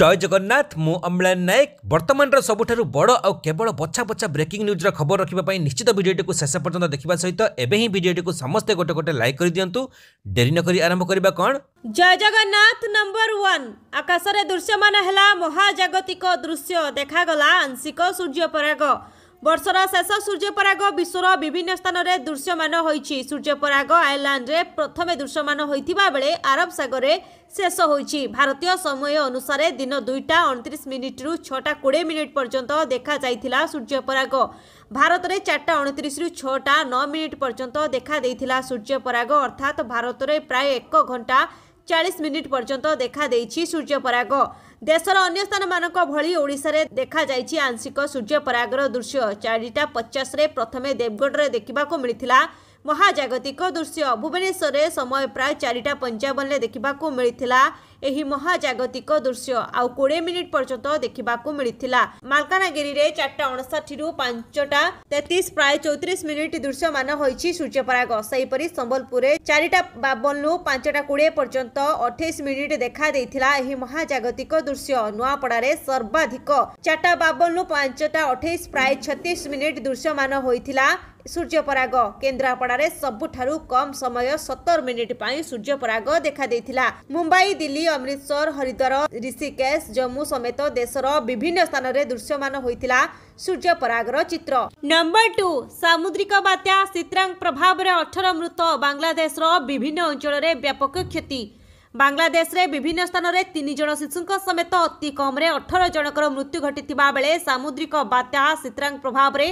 জয় জগন্নাথ মু অম্লান নায়ক বর্তমানৰ সবঠৰু বড় আৰু কেৱল বচ্চা বচ্চা ব্ৰেকিং নিউজৰ খবৰ ৰখিবলৈ নিশ্চিত ভিডিওটো কো শেষৰ পৰ্যন্ত দেখিবা সহিত এবেইহি ভিডিওটো কো সামস্তে গোটোটা লাইক কৰি দিয়ন্তু দেরি নকৰি আৰম্ভ কৰিব কোন জয় জগন্নাথ নম্বৰ 1 আকাশৰ দৃশ্যমান হলা মহা জাগতিকো দৃশ্য দেখা গলা আংশিক সূৰ্যপ্ৰেগ ବର୍ଷର ଶେଷ ସୂର୍ଯ୍ୟପରାଗ ବିଶ୍ୱର ବିଭିନ୍ନ ସ୍ଥାନରେ ଦୃଶ୍ୟମାନ ହୋଇଛି ସୂର୍ଯ୍ୟପରାଗ ଆୟର୍ଲାଣ୍ଡରେ ପ୍ରଥମେ ଦୃଶ୍ୟମାନ ହୋଇଥିବା ବେଳେ ଆରବ ସାଗରରେ ଶେଷ ହୋଇଛି ଭାରତୀୟ ସମୟ ଅନୁସାରେ ଦିନ ଦୁଇଟା ଅଣତିରିଶ ମିନିଟ୍ରୁ ଛଅଟା କୋଡ଼ିଏ ମିନିଟ୍ ପର୍ଯ୍ୟନ୍ତ ଦେଖାଯାଇଥିଲା ସୂର୍ଯ୍ୟପରାଗ ଭାରତରେ ଚାରିଟା ଅଣତିରିଶରୁ ଛଅଟା ନଅ ମିନିଟ୍ ପର୍ଯ୍ୟନ୍ତ ଦେଖାଦେଇଥିଲା ସୂର୍ଯ୍ୟପରାଗ ଅର୍ଥାତ୍ ଭାରତରେ ପ୍ରାୟ ଏକ ଘଣ୍ଟା चालीस मिनिट पर्यंत देखादे सूर्यपराग देशर र अन्य स्थान देखा देखाइन्छ आंशिक सूर्यपरागर दृश्य चारिटा पचास प्रथमे देवगढर देख्दाखिला ମହାଜାଗତିକ ଦୃଶ୍ୟ ଭୁବନେଶ୍ୱରରେ ସମୟ ପ୍ରାୟ ଚାରିଟା ପଞ୍ଚାବନରେ ଦେଖିବାକୁ ମିଳିଥିଲା ଏହି ମହାଜାଗତିକ ଦୃଶ୍ୟ ଆଉ କୋଡିଏ ମିନିଟ୍ ପର୍ଯ୍ୟନ୍ତ ଦେଖିବାକୁ ମିଳିଥିଲା ମାଲକାନଗିରିରେ ଚାରିଟା ଅଣଷଠିରୁ ପାଞ୍ଚଟା ତେତିଶ ପ୍ରାୟ ଚଉତିରିଶ ମିନିଟ୍ ଦୃଶ୍ୟମାନ ହୋଇଛି ସୂର୍ଯ୍ୟପରାଗ ସେହିପରି ସମ୍ବଲପୁରରେ ଚାରିଟା ବାବନରୁ ପାଞ୍ଚଟା କୋଡିଏ ପର୍ଯ୍ୟନ୍ତ ଅଠେଇଶ ମିନିଟ୍ ଦେଖାଦେଇଥିଲା ଏହି ମହାଜାଗତିକ ଦୃଶ୍ୟ ନୂଆପଡାରେ ସର୍ବାଧିକ ଚାରିଟା ବାବନରୁ ପାଞ୍ଚଟା ଅଠେଇଶ ପ୍ରାୟ ଛତିଶ ମିନିଟ୍ ଦୃଶ୍ୟମାନ ହୋଇଥିଲା सूर्यपरग केन्द्रापडा सबु समय सतर मिनटपर देखादेला मुम्ब दिल्ली अमृतसर हरिद्वार ऋषिकेश जम्मु समेत देशन स्थान दृश्यमान हुन्छ सूर्यपरग र चित नम्बर टु समात्या सित प्रभाव अठर मृत बाङ्लादेश र विभिन्न अञ्चल व्यापक क्षति ବାଂଲାଦେଶରେ ବିଭିନ୍ନ ସ୍ଥାନରେ ତିନି ଜଣ ଶିଶୁଙ୍କ ସମେତ ଅତି କମ୍ରେ ଅଠର ଜଣଙ୍କର ମୃତ୍ୟୁ ଘଟିଥିବା ବେଳେ ସାମୁଦ୍ରିକ ବାତ୍ୟା ସିତ୍ରାଙ୍କ ପ୍ରଭାବରେ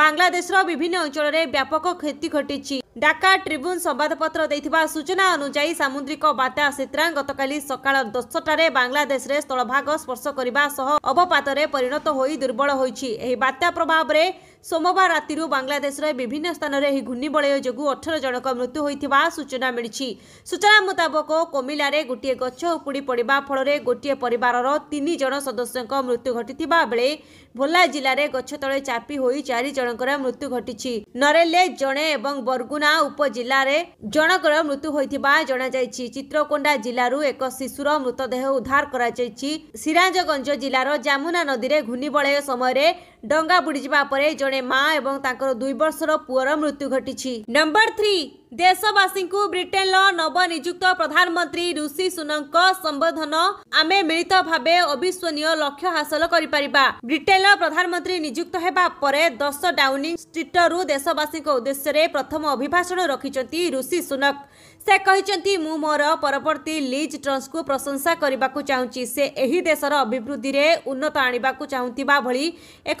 ବାଂଲାଦେଶର ବିଭିନ୍ନ ଅଞ୍ଚଳରେ ବ୍ୟାପକ କ୍ଷତି ଘଟିଛି ଡାକା ଟ୍ରିବ୍ୟୁନ୍ ସମ୍ବାଦପତ୍ର ଦେଇଥିବା ସୂଚନା ଅନୁଯାୟୀ ସାମୁଦ୍ରିକ ବାତ୍ୟା ସିତ୍ରା ଗତକାଲି ସକାଳ ଦଶଟାରେ ବାଂଲାଦେଶରେ ସ୍ଥଳଭାଗ ସ୍ପର୍ଶ କରିବା ସହ ଅବପାତରେ ପରିଣତ ହୋଇ ଦୁର୍ବଳ ହୋଇଛି ଏହି ବାତ୍ୟା ପ୍ରଭାବରେ ସୋମବାର ରାତିରୁ ବାଂଲାଦେଶର ବିଭିନ୍ନ ସ୍ଥାନରେ ଏହି ଘୂର୍ଣ୍ଣିବଳୟ ଯୋଗୁଁ ଅଠର ଜଣଙ୍କ ମୃତ୍ୟୁ ହୋଇଥିବା ସୂଚନା ମିଳିଛି ସୂଚନା ମୁତାବକ କୋମିଲାରେ ଗୋଟିଏ ଗଛ ଉପୁଡ଼ି ପଡ଼ିବା ଫଳରେ ଗୋଟିଏ ପରିବାରର ତିନି ଜଣ ସଦସ୍ୟଙ୍କ ମୃତ୍ୟୁ ଘଟିଥିବା ବେଳେ ଭୋଲା ଜିଲ୍ଲାରେ ଗଛ ତଳେ ଚାପି ହୋଇ ଚାରି ଜଣଙ୍କର ମୃତ୍ୟୁ ଘଟିଛି ନରେଲେ ଜଣେ ଏବଂ ବର୍ଗୁ ଯମୁନା ଉପଜିଲ୍ଲାରେ ଜଣଙ୍କର ମୃତ୍ୟୁ ହୋଇଥିବା ଜଣାଯାଇଛି ଚିତ୍ରକୋଣ୍ଡା ଜିଲ୍ଲାରୁ ଏକ ଶିଶୁର ମୃତଦେହ ଉଦ୍ଧାର କରାଯାଇଛି ସିରାଜଗଞ୍ଜ ଜିଲ୍ଲାର ଯମୁନା ନଦୀରେ ଘୂର୍ଣ୍ଣିବଳୟ ସମୟରେ ଡଙ୍ଗା ବୁଡ଼ିଯିବା ପରେ ଜଣେ ମା ଏବଂ ତାଙ୍କର ଦୁଇ ବର୍ଷର ପୁଅର ମୃତ୍ୟୁ ଘଟିଛି ନମ୍ବର ଥ୍ରୀ ଦେଶବାସୀଙ୍କୁ ବ୍ରିଟେନର ନବନିଯୁକ୍ତ ପ୍ରଧାନମନ୍ତ୍ରୀ ଋଷି ସୁନଙ୍କ ସମ୍ବୋଧନ ଆମେ ମିଳିତ ଭାବେ ଅବିଶ୍ୱନୀୟ ଲକ୍ଷ୍ୟ ହାସଲ କରିପାରିବା ବ୍ରିଟେନର ପ୍ରଧାନମନ୍ତ୍ରୀ ନିଯୁକ୍ତ ହେବା ପରେ ଦଶ ଡାଉନିଂ ଷ୍ଟ୍ରିଟରୁ ଦେଶବାସୀଙ୍କ ଉଦ୍ଦେଶ୍ୟରେ ପ୍ରଥମ ଅଭିଭାଷଣ ରଖିଛନ୍ତି ଋଷି ସୁନକ ସେ କହିଛନ୍ତି ମୁଁ ମୋର ପରବର୍ତ୍ତୀ ଲିଜ୍ ଟ୍ରନ୍ସକୁ ପ୍ରଶଂସା କରିବାକୁ ଚାହୁଁଛି ସେ ଏହି ଦେଶର ଅଭିବୃଦ୍ଧିରେ ଉନ୍ନତ ଆଣିବାକୁ ଚାହୁଁଥିବା ଭଳି ଏକ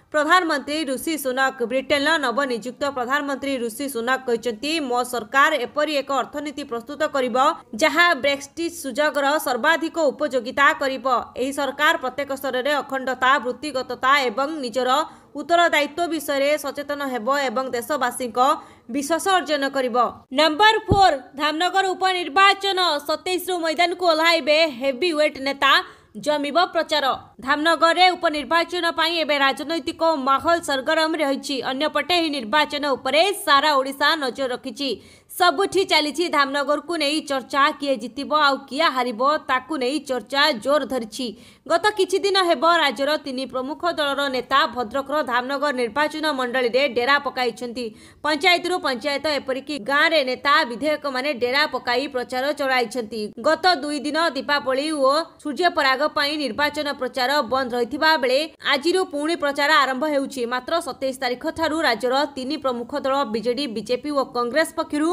ପ୍ରଧାନମନ୍ତ୍ରୀ ଋଷି ସୁନକ ବ୍ରିଟେନ୍ର ନବନିଯୁକ୍ତ ପ୍ରଧାନମନ୍ତ୍ରୀ ଋଷି ସୁନକ କହିଛନ୍ତି ମୋ ସରକାର ଏପରି ଏକ ଅର୍ଥନୀତି ପ୍ରସ୍ତୁତ କରିବ ଯାହା ବ୍ରେକ୍ସିଟ୍ ସୁଯୋଗର ସର୍ବାଧିକ ଉପଯୋଗିତା କରିବ ଏହି ସରକାର ପ୍ରତ୍ୟେକ ସ୍ତରରେ ଅଖଣ୍ଡତା ବୃତ୍ତିଗତତା ଏବଂ ନିଜର ଉତ୍ତରଦାୟିତ୍ୱ ବିଷୟରେ ସଚେତନ ହେବ ଏବଂ ଦେଶବାସୀଙ୍କ ବିଶ୍ୱାସ ଅର୍ଜନ କରିବ ନମ୍ବର ଫୋର୍ ଧାମନଗର ଉପନିର୍ବାଚନ ସତେଇଶରୁ ମଇଦାନକୁ ଓହ୍ଲାଇବେ ହେଭି ୱେଟ୍ ନେତା ଜମିବ ପ୍ରଚାର ଧାମନଗରରେ ଉପନିର୍ବାଚନ ପାଇଁ ଏବେ ରାଜନୈତିକ ମାହୋଲ ସରଗରମ ରହିଛି ଅନ୍ୟପଟେ ଏହି ନିର୍ବାଚନ ଉପରେ ସାରା ଓଡ଼ିଶା ନଜର ରଖିଛି ସବୁଠି ଚାଲିଛି ଧାମନଗରକୁ ନେଇ ଚର୍ଚ୍ଚା କିଏ ଜିତିବ ଆଉ କିଏ ହାରିବ ତାକୁ ନେଇ ଚର୍ଚ୍ଚା ଜୋର ଧରିଛି ଗତ କିଛି ଦିନ ହେବ ରାଜ୍ୟର ତିନି ପ୍ରମୁଖ ଦଳର ନେତା ଭଦ୍ରକର ଧାମନଗର ନିର୍ବାଚନ ମଣ୍ଡଳୀରେ ଡେରା ପକାଇଛନ୍ତି ପଞ୍ଚାୟତରୁ ପଞ୍ଚାୟତ ଏପରିକି ଗାଁରେ ନେତା ବିଧେୟକମାନେ ଡେରା ପକାଇ ପ୍ରଚାର ଚଳାଇଛନ୍ତି ଗତ ଦୁଇ ଦିନ ଦୀପାବଳି ଓ ସୂର୍ଯ୍ୟପରାଗ ପାଇଁ ନିର୍ବାଚନ ପ୍ରଚାର ବନ୍ଦ ରହିଥିବା ବେଳେ ଆଜିରୁ ପୁଣି ପ୍ରଚାର ଆରମ୍ଭ ହେଉଛି ମାତ୍ର ସତେଇଶ ତାରିଖ ଠାରୁ ରାଜ୍ୟର ତିନି ପ୍ରମୁଖ ଦଳ ବିଜେଡି ବିଜେପି ଓ କଂଗ୍ରେସ ପକ୍ଷରୁ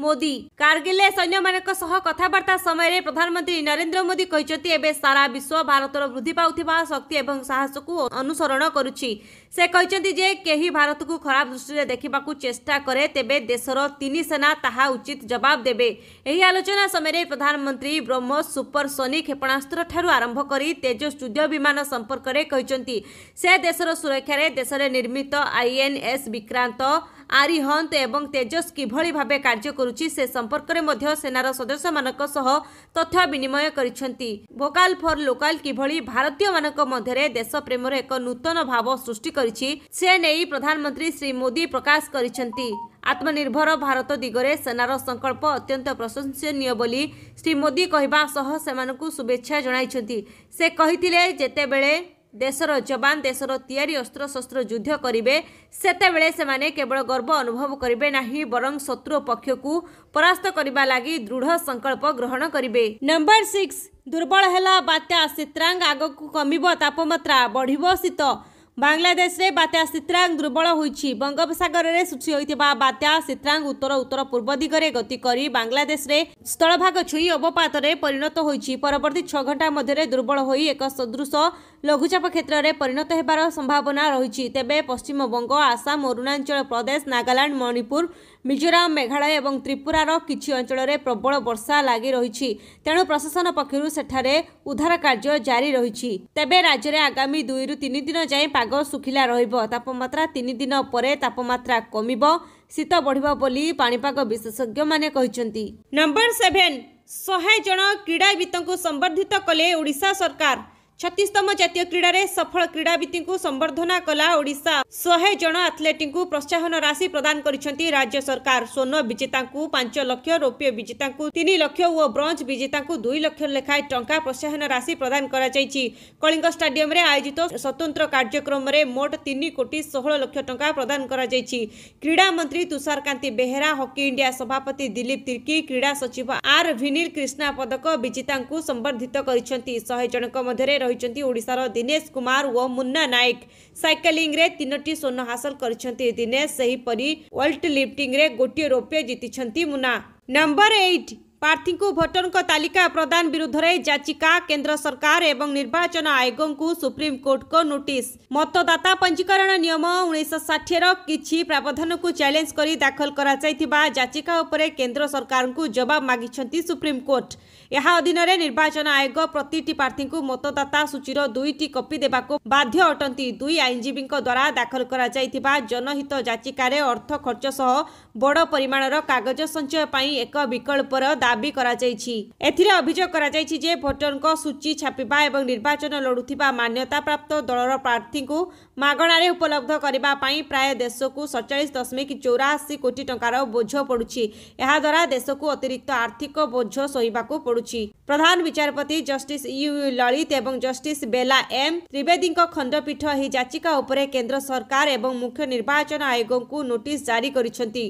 मोदी कार्गिले सैन्य सह कथा बयर प्रधानमंत्री नरेन्द्र मोदी ए सारा विश्व भारत वृद्धि वृद्धि शक्ति एउटा साहसको अनुसरण गरु केही भारतको खराब दृष्टिले देखा चेष्टा करे देशर तिन सेना उचित जवाब देवे आलोचना समय प्रधानमंत्री ब्रह्म सुपर सनि क्षेपणास्त्र आरंभ आरम्भ तेजस् युद्ध विमान संपर्क से देशर सुरक्षा देशले निर्मित आईएनएस विक्रांत ଆରି ହନ୍ତ ଏବଂ ତେଜସ୍ କିଭଳି ଭାବେ କାର୍ଯ୍ୟ କରୁଛି ସେ ସମ୍ପର୍କରେ ମଧ୍ୟ ସେନାର ସଦସ୍ୟମାନଙ୍କ ସହ ତଥ୍ୟ ବିନିମୟ କରିଛନ୍ତି ଭୋକାଲ୍ ଫର୍ ଲୋକାଲ୍ କିଭଳି ଭାରତୀୟମାନଙ୍କ ମଧ୍ୟରେ ଦେଶ ପ୍ରେମର ଏକ ନୂତନ ଭାବ ସୃଷ୍ଟି କରିଛି ସେ ନେଇ ପ୍ରଧାନମନ୍ତ୍ରୀ ଶ୍ରୀ ମୋଦି ପ୍ରକାଶ କରିଛନ୍ତି ଆତ୍ମନିର୍ଭର ଭାରତ ଦିଗରେ ସେନାର ସଂକଳ୍ପ ଅତ୍ୟନ୍ତ ପ୍ରଶଂସନୀୟ ବୋଲି ଶ୍ରୀ ମୋଦି କହିବା ସହ ସେମାନଙ୍କୁ ଶୁଭେଚ୍ଛା ଜଣାଇଛନ୍ତି ସେ କହିଥିଲେ ଯେତେବେଳେ ଦେଶର ଯବାନ ଦେଶର ତିଆରି ଅସ୍ତ୍ରଶସ୍ତ୍ର ଯୁଦ୍ଧ କରିବେ ସେତେବେଳେ ସେମାନେ କେବଳ ଗର୍ବ ଅନୁଭବ କରିବେ ନାହିଁ ବରଂ ଶତ୍ରୁ ପକ୍ଷକୁ ପରାସ୍ତ କରିବା ଲାଗି ଦୃଢ଼ ସଂକଳ୍ପ ଗ୍ରହଣ କରିବେ ନମ୍ବର ସିକ୍ସ ଦୁର୍ବଳ ହେଲା ବାତ୍ୟା ସିତ୍ରାଙ୍ଗ ଆଗକୁ କମିବ ତାପମାତ୍ରା ବଢ଼ିବ ଶୀତ ବାଂଲାଦେଶରେ ବାତ୍ୟା ସିତ୍ରାଙ୍ଗ ଦୁର୍ବଳ ହୋଇଛି ବଙ୍ଗୋପସାଗରରେ ସୃଷ୍ଟି ହୋଇଥିବା ବାତ୍ୟା ସିତ୍ରାଙ୍ଗ ଉତ୍ତର ଉତ୍ତର ପୂର୍ବ ଦିଗରେ ଗତି କରି ବାଂଲାଦେଶରେ ସ୍ଥଳଭାଗ ଛୁଇଁ ଅବପାତରେ ପରିଣତ ହୋଇଛି ପରବର୍ତ୍ତୀ ଛଅ ଘଣ୍ଟା ମଧ୍ୟରେ ଦୁର୍ବଳ ହୋଇ ଏକ ସଦୃଶ ଲଘୁଚାପ କ୍ଷେତ୍ରରେ ପରିଣତ ହେବାର ସମ୍ଭାବନା ରହିଛି ତେବେ ପଶ୍ଚିମବଙ୍ଗ ଆସାମ ଅରୁଣାଚଳ ପ୍ରଦେଶ ନାଗାଲାଣ୍ଡ ମଣିପୁର ମିଜୋରାମ ମେଘାଳୟ ଏବଂ ତ୍ରିପୁରାର କିଛି ଅଞ୍ଚଳରେ ପ୍ରବଳ ବର୍ଷା ଲାଗି ରହିଛି ତେଣୁ ପ୍ରଶାସନ ପକ୍ଷରୁ ସେଠାରେ ଉଦ୍ଧାର କାର୍ଯ୍ୟ ଜାରି ରହିଛି ତେବେ ରାଜ୍ୟରେ ଆଗାମୀ ଦୁଇରୁ ତିନି ଦିନ ଯାଏଁ ପାଗ ଶୁଖିଲା ରହିବ ତାପମାତ୍ରା ତିନି ଦିନ ପରେ ତାପମାତ୍ରା କମିବ ଶୀତ ବଢ଼ିବ ବୋଲି ପାଣିପାଗ ବିଶେଷଜ୍ଞମାନେ କହିଛନ୍ତି ନମ୍ବର ସେଭେନ ଶହେ ଜଣ କ୍ରୀଡ଼ାବିତଙ୍କୁ ସମ୍ବର୍ଦ୍ଧିତ କଲେ ଓଡ଼ିଶା ସରକାର ଛତିଶତମ ଜାତୀୟ କ୍ରୀଡ଼ାରେ ସଫଳ କ୍ରୀଡ଼ାବିତ୍ଙ୍କୁ ସମ୍ବର୍ଦ୍ଧନା କଲା ଓଡ଼ିଶା ଶହେ ଜଣ ଆଥଲେଟ୍ଙ୍କୁ ପ୍ରୋତ୍ସାହନ ରାଶି ପ୍ରଦାନ କରିଛନ୍ତି ରାଜ୍ୟ ସରକାର ସ୍ୱର୍ଣ୍ଣ ବିଜେତାଙ୍କୁ ପାଞ୍ଚ ଲକ୍ଷ ରୌପ୍ୟ ବିଜେତାଙ୍କୁ ତିନି ଲକ୍ଷ ଓ ବ୍ରୋଞ୍ଜ ବିଜେତାଙ୍କୁ ଦୁଇ ଲକ୍ଷ ଲେଖାଏଁ ଟଙ୍କା ପ୍ରୋତ୍ସାହନ ରାଶି ପ୍ରଦାନ କରାଯାଇଛି କଳିଙ୍ଗ ଷ୍ଟାଡିୟମରେ ଆୟୋଜିତ ସ୍ୱତନ୍ତ୍ର କାର୍ଯ୍ୟକ୍ରମରେ ମୋଟ ତିନି କୋଟି ଷୋହଳ ଲକ୍ଷ ଟଙ୍କା ପ୍ରଦାନ କରାଯାଇଛି କ୍ରୀଡ଼ା ମନ୍ତ୍ରୀ ତୁଷାରକାନ୍ତି ବେହେରା ହକି ଇଣ୍ଡିଆ ସଭାପତି ଦିଲ୍ଲୀପ ତିର୍କି କ୍ରୀଡ଼ା ସଚିବ ଆର୍ ଭିନିଲ କ୍ରିଷ୍ଣା ପଦକ ବିଜେତାଙ୍କୁ ସମ୍ବର୍ଦ୍ଧିତ କରିଛନ୍ତି ଶହେ ଜଣଙ୍କ ମଧ୍ୟରେ ରହିଛନ୍ତି ଓଡ଼ିଶାର ଦିନେଶ କୁମାର ଓ ମୁନ୍ନା ନାୟକ ସାଇକେଲିଂରେ ତିନୋଟି ସ୍ୱର୍ଣ୍ଣ ହାସଲ କରିଛନ୍ତି ଦିନେଶ ସେହିପରି ୱେଲ୍ଟ ଲିଫ୍ଟିଂରେ ଗୋଟିଏ ରୌପ୍ୟ ଜିତିଛନ୍ତି ମୁନ୍ନା ନମ୍ବର ଏଇଟ୍ ପ୍ରାର୍ଥୀଙ୍କୁ ଭୋଟରଙ୍କ ତାଲିକା ପ୍ରଦାନ ବିରୁଦ୍ଧରେ ଯାଚିକା କେନ୍ଦ୍ର ସରକାର ଏବଂ ନିର୍ବାଚନ ଆୟୋଗଙ୍କୁ ସୁପ୍ରିମକୋର୍ଟଙ୍କ ନୋଟିସ୍ ମତଦାତା ପଞ୍ଜୀକରଣ ନିୟମ ଉଣେଇଶହ ଷାଠିଏର କିଛି ପ୍ରାବଧାନକୁ ଚ୍ୟାଲେଞ୍ଜ କରି ଦାଖଲ କରାଯାଇଥିବା ଯାଚିକା ଉପରେ କେନ୍ଦ୍ର ସରକାରଙ୍କୁ ଜବାବ ମାଗିଛନ୍ତି ସୁପ୍ରିମକୋର୍ଟ ଏହା ଅଧୀନରେ ନିର୍ବାଚନ ଆୟୋଗ ପ୍ରତିଟି ପ୍ରାର୍ଥୀଙ୍କୁ ମତଦାତା ସୂଚୀର ଦୁଇଟି କପି ଦେବାକୁ ବାଧ୍ୟ ଅଟନ୍ତି ଦୁଇ ଆଇନଜୀବୀଙ୍କ ଦ୍ୱାରା ଦାଖଲ କରାଯାଇଥିବା ଜନହିତ ଯାଚିକାରେ ଅର୍ଥ ଖର୍ଚ୍ଚ ସହ ବଡ଼ ପରିମାଣର କାଗଜ ସଞ୍ଚୟ ପାଇଁ ଏକ ବିକଳ୍ପର ଦାବି କରାଯାଇଛି ଏଥିରେ ଅଭିଯୋଗ କରାଯାଇଛି ଯେ ଭୋଟରଙ୍କ ସୂଚୀ ଛାପିବା ଏବଂ ନିର୍ବାଚନ ଲଢ଼ୁଥିବା ମାନ୍ୟତାପ୍ରାପ୍ତ ଦଳର ପ୍ରାର୍ଥୀଙ୍କୁ ମାଗଣାରେ ଉପଲବ୍ଧ କରିବା ପାଇଁ ପ୍ରାୟ ଦେଶକୁ ସଡ଼ଚାଳିଶ ଦଶମିକ ଚଉରାଅଶୀ କୋଟି ଟଙ୍କାର ବୋଝ ପଡ଼ୁଛି ଏହାଦ୍ୱାରା ଦେଶକୁ ଅତିରିକ୍ତ ଆର୍ଥିକ ବୋଝ ସହିବାକୁ ପଡ଼ୁଛି ପ୍ରଧାନ ବିଚାରପତି ଜଷ୍ଟିସ୍ ୟୁ ଲଳିତ ଏବଂ ଜଷ୍ଟିସ୍ ବେଲା ଏମ୍ ତ୍ରିବେଦୀଙ୍କ ଖଣ୍ଡପୀଠ ଏହି ଯାଚିକା ଉପରେ କେନ୍ଦ୍ର ସରକାର ଏବଂ ମୁଖ୍ୟ ନିର୍ବାଚନ ଆୟୋଗଙ୍କୁ ନୋଟିସ୍ ଜାରି କରିଛନ୍ତି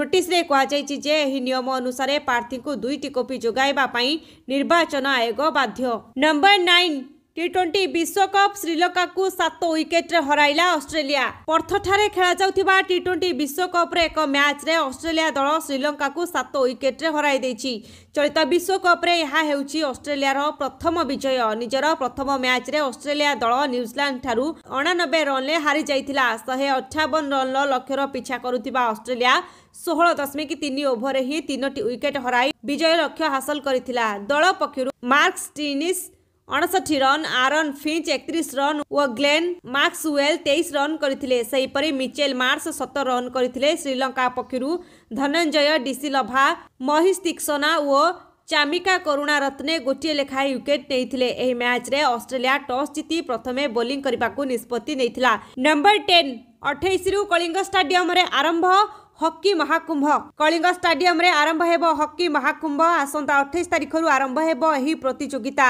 ନୋଟିସ୍ରେ କୁହାଯାଇଛି ଯେ ଏହି ନିୟମ ଅନୁସାରେ ପ୍ରାର୍ଥୀଙ୍କୁ दुई टिकपि जोगाउँदै निर्वाचन आयोग बाध्य नम्बर नाइन ଟି ଟ୍ୱେଣ୍ଟି ବିଶ୍ୱକପ୍ ଶ୍ରୀଲଙ୍କାକୁ ସାତ ୱିକେଟ୍ରେ ହରାଇଲା ଅଷ୍ଟ୍ରେଲିଆ ପର୍ଥଠାରେ ଖେଳାଯାଉଥିବା ଟି ଟ୍ୱେଣ୍ଟି ବିଶ୍ୱକପ୍ରେ ଏକ ମ୍ୟାଚ୍ରେ ଅଷ୍ଟ୍ରେଲିଆ ଦଳ ଶ୍ରୀଲଙ୍କାକୁ ସାତ ୱିକେଟ୍ରେ ହରାଇ ଦେଇଛି ଚଳିତ ବିଶ୍ୱକପ୍ରେ ଏହା ହେଉଛି ଅଷ୍ଟ୍ରେଲିଆର ପ୍ରଥମ ବିଜୟ ନିଜର ପ୍ରଥମ ମ୍ୟାଚ୍ରେ ଅଷ୍ଟ୍ରେଲିଆ ଦଳ ନ୍ୟୁଜିଲାଣ୍ଡଠାରୁ ଅଣାନବେ ରନ୍ରେ ହାରିଯାଇଥିଲା ଶହେ ଅଠାବନ ରନ୍ର ଲକ୍ଷ୍ୟର ପିଛା କରୁଥିବା ଅଷ୍ଟ୍ରେଲିଆ ଷୋହଳ ଦଶମିକ ତିନି ଓଭରରେ ହିଁ ତିନୋଟି ୱିକେଟ୍ ହରାଇ ବିଜୟ ଲକ୍ଷ୍ୟ ହାସଲ କରିଥିଲା ଦଳ ପକ୍ଷରୁ ମାର୍କ ଷ୍ଟିନିସ୍ अनसठी रन आरन फिन्च एकतिस रन ओ ग्लेन मार्क्स वेल्ल तेइस रन गरिपरि मिचेल् मर्स सत रन गरिनञ्जय डिसिलभ महिष तिक्सोना ओ चामिक करुणा रत्ने गोटी लेखाएँ विकेट म्याच रे अस्ट्रेया टस जिति प्रथमे बोलीङ्ग निष्पत्ति नै नम्बर टेन अठैसु कलिङ्ग स्टाडियम आरम्भ हकि महाकुम्भ कलिङ स्टाडम आरम्भ हेर्नु हकि महाकुम्भ आसता अठै तारिखहरू आरम्भ हेर्नुहोस् प्रतियोगिता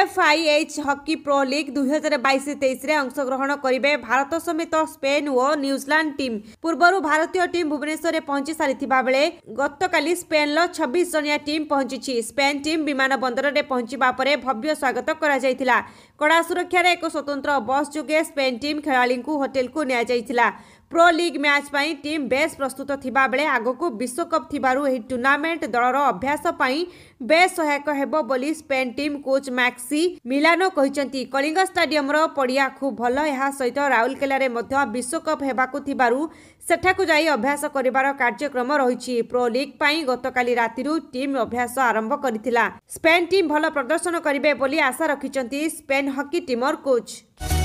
এফআইএইচ হকি প্রো লিগ দুই হাজার বাইশ তেইশে অংশগ্রহণ করবে ভারত সমেত স্পেন ও নিউজিল্যান্ড টিম পূর্বর ভারতীয় টিম ভুবনেশ্বরে পঞ্চি সারি বেড়ে গতকালি স্পেনর ছবিশ জনিয়া টিম পঞ্চিছি স্পেন টিম বিমান বন্দরের পঞ্চা পরে ভব্য স্বাগত করা কড়া সুরক্ষার এক স্বতন্ত্র বস যোগে স্পেন টিম খেলাড়ি হোটেলকু নিয়ে ପ୍ରୋ ଲିଗ୍ ମ୍ୟାଚ୍ ପାଇଁ ଟିମ୍ ବେଶ୍ ପ୍ରସ୍ତୁତ ଥିବାବେଳେ ଆଗକୁ ବିଶ୍ୱକପ୍ ଥିବାରୁ ଏହି ଟୁର୍ଣ୍ଣାମେଣ୍ଟ ଦଳର ଅଭ୍ୟାସ ପାଇଁ ବେଶ୍ ସହାୟକ ହେବ ବୋଲି Spain team coach Maximiliano କହିଛନ୍ତି କଳିଙ୍ଗ ଷ୍ଟାଡିୟମର ପଡ଼ିଆ ଖୁବ୍ ଭଲ ଏହା ସହିତ ରାଉରକେଲାରେ ମଧ୍ୟ ବିଶ୍ୱକପ୍ ହେବାକୁ ଥିବାରୁ ସେଠାକୁ ଯାଇ ଅଭ୍ୟାସ କରିବାର କାର୍ଯ୍ୟକ୍ରମ ରହିଛି ପ୍ରୋ ଲିଗ୍ ପାଇଁ ଗତକାଲି ରାତିରୁ ଟିମ୍ ଅଭ୍ୟାସ ଆରମ୍ଭ କରିଥିଲା ସ୍ପେନ୍ ଟିମ୍ ଭଲ ପ୍ରଦର୍ଶନ କରିବେ ବୋଲି ଆଶା ରଖିଛନ୍ତି ସ୍ପେନ୍ ହକି ଟିମର କୋଚ୍